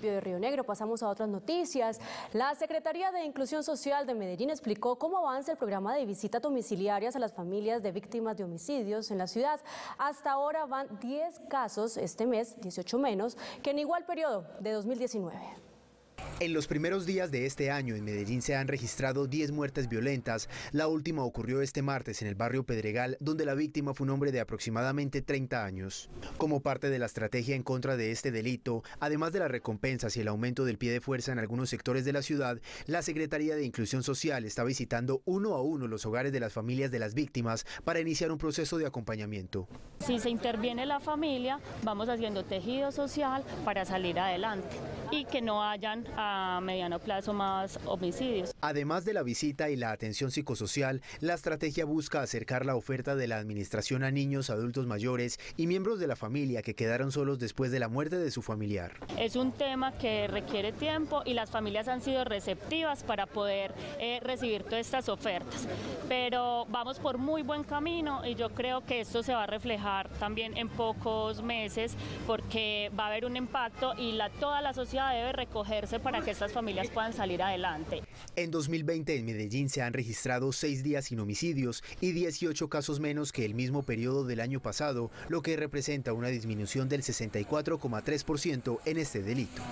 de Río Negro. Pasamos a otras noticias. La Secretaría de Inclusión Social de Medellín explicó cómo avanza el programa de visitas domiciliarias a las familias de víctimas de homicidios en la ciudad. Hasta ahora van 10 casos este mes, 18 menos, que en igual periodo de 2019. En los primeros días de este año en Medellín se han registrado 10 muertes violentas. La última ocurrió este martes en el barrio Pedregal, donde la víctima fue un hombre de aproximadamente 30 años. Como parte de la estrategia en contra de este delito, además de las recompensas y el aumento del pie de fuerza en algunos sectores de la ciudad, la Secretaría de Inclusión Social está visitando uno a uno los hogares de las familias de las víctimas para iniciar un proceso de acompañamiento. Si se interviene la familia, vamos haciendo tejido social para salir adelante y que no hayan a mediano plazo más homicidios. Además de la visita y la atención psicosocial, la estrategia busca acercar la oferta de la administración a niños, adultos mayores y miembros de la familia que quedaron solos después de la muerte de su familiar. Es un tema que requiere tiempo y las familias han sido receptivas para poder eh, recibir todas estas ofertas, pero vamos por muy buen camino y yo creo que esto se va a reflejar también en pocos meses porque va a haber un impacto y toda la sociedad debe recogerse para que estas familias puedan salir adelante. En 2020 en Medellín se han registrado seis días sin homicidios y 18 casos menos que el mismo periodo del año pasado, lo que representa una disminución del 64,3% en este delito.